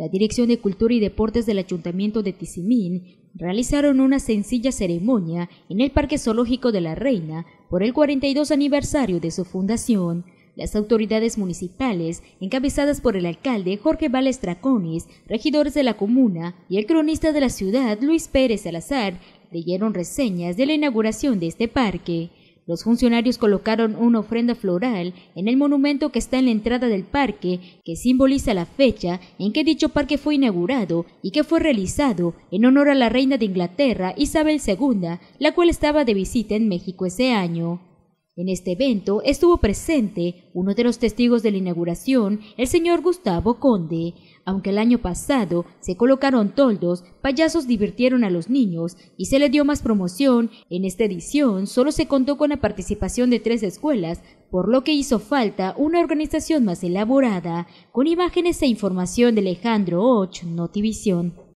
la Dirección de Cultura y Deportes del Ayuntamiento de Tizimín realizaron una sencilla ceremonia en el Parque Zoológico de la Reina por el 42 aniversario de su fundación. Las autoridades municipales, encabezadas por el alcalde Jorge Vales Traconis, regidores de la comuna y el cronista de la ciudad Luis Pérez Salazar, leyeron reseñas de la inauguración de este parque. Los funcionarios colocaron una ofrenda floral en el monumento que está en la entrada del parque, que simboliza la fecha en que dicho parque fue inaugurado y que fue realizado en honor a la reina de Inglaterra Isabel II, la cual estaba de visita en México ese año. En este evento estuvo presente uno de los testigos de la inauguración, el señor Gustavo Conde. Aunque el año pasado se colocaron toldos, payasos divirtieron a los niños y se le dio más promoción, en esta edición solo se contó con la participación de tres escuelas, por lo que hizo falta una organización más elaborada, con imágenes e información de Alejandro Och, Notivision.